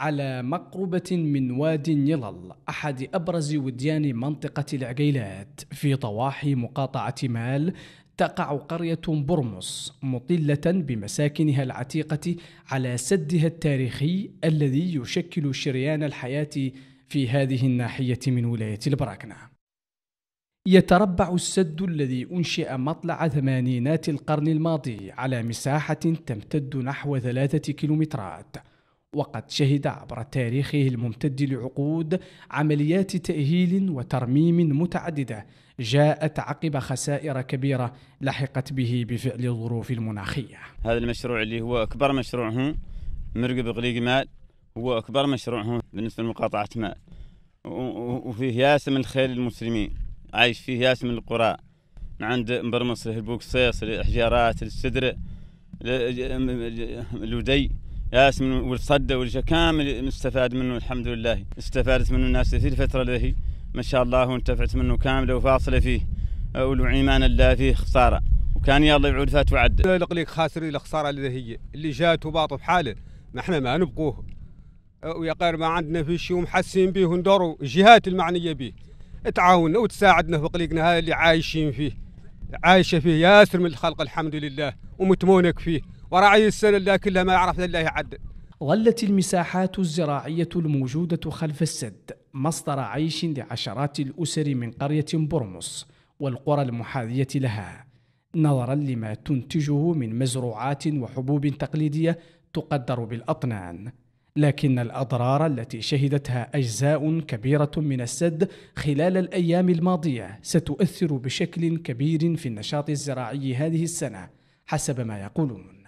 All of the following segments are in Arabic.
على مقربة من وادي نيلل أحد أبرز وديان منطقة العقيلات في ضواحي مقاطعة مال تقع قرية برمس مطلة بمساكنها العتيقة على سدها التاريخي الذي يشكل شريان الحياة في هذه الناحية من ولاية البراكنة. يتربع السد الذي أنشئ مطلع ثمانينات القرن الماضي على مساحة تمتد نحو ثلاثة كيلومترات وقد شهد عبر تاريخه الممتد لعقود عمليات تأهيل وترميم متعددة جاءت عقب خسائر كبيرة لحقت به بفعل الظروف المناخية هذا المشروع اللي هو أكبر مشروع هون مرقب غليق مال هو أكبر مشروع هون بالنسبة لمقاطعة مال وفيه ياسم الخيل المسلمين عايش فيه ياسم القراء عند مبرمص البوكسيس الحجارات السدر الودي ياسمن والصدى والجا كامل مستفاد منه الحمد لله استفادت منه الناس في الفترة اللي هي ما شاء الله وانتفعت منه كاملة وفاصلة فيه والعيمان الله فيه خسارة وكان يلا يعود فات وعد لك خاسر الخسارة اللي هي اللي جات وباط بحاله ما احنا ما نبقوه ويا غير ما عندنا في شيء ومحسين به وندوروا الجهات المعنية به تعاوننا وتساعدنا في قليقنا هذا اللي عايشين فيه عايشة فيه ياسر من الخلق الحمد لله ومتمونك فيه وراعي السنة لكن ما يعرف لله عدل ظلت المساحات الزراعية الموجودة خلف السد مصدر عيش لعشرات الأسر من قرية برمص والقرى المحاذية لها نظرا لما تنتجه من مزروعات وحبوب تقليدية تقدر بالأطنان لكن الأضرار التي شهدتها أجزاء كبيرة من السد خلال الأيام الماضية ستؤثر بشكل كبير في النشاط الزراعي هذه السنة حسب ما يقولون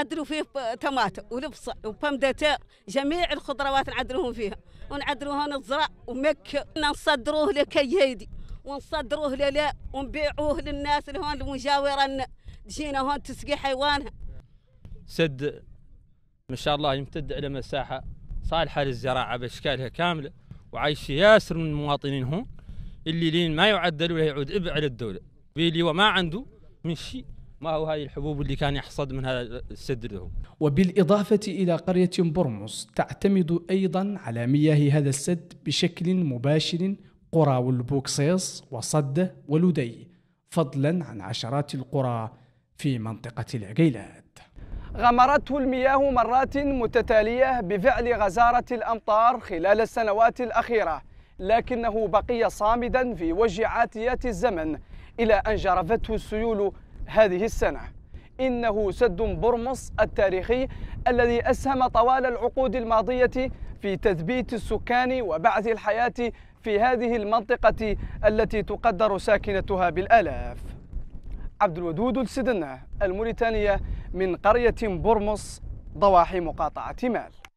نعدلوا فيه طماطم ولبصة وبمدتة جميع الخضروات نعدلوهم فيها ونعدلوها نزرع ومكة نصدروه لكيادي ونصدروه للا ونبيعوه للناس اللي هون المجاورة تجينا هون تسقي حيوانها سد ما شاء الله يمتد على مساحة صالحة للزراعة بأشكالها كاملة وعايش ياسر من المواطنين هون اللي لين ما يعدل ولا يعود إب على الدولة بيلي وما عنده من شيء ما هو هذه الحبوب اللي كان يحصد منها السد له وبالإضافة إلى قرية برموس تعتمد أيضا على مياه هذا السد بشكل مباشر قرى والبوكسيس وصدة ولدي فضلا عن عشرات القرى في منطقة العقيلات غمرته المياه مرات متتالية بفعل غزارة الأمطار خلال السنوات الأخيرة لكنه بقي صامدا في وجه عاتيات الزمن إلى أن جرفته السيول هذه السنة إنه سد برمص التاريخي الذي أسهم طوال العقود الماضية في تثبيت السكان وبعث الحياة في هذه المنطقة التي تقدر ساكنتها بالآلاف عبد الودود السدنة الموريتانية من قرية برمص ضواحي مقاطعة مال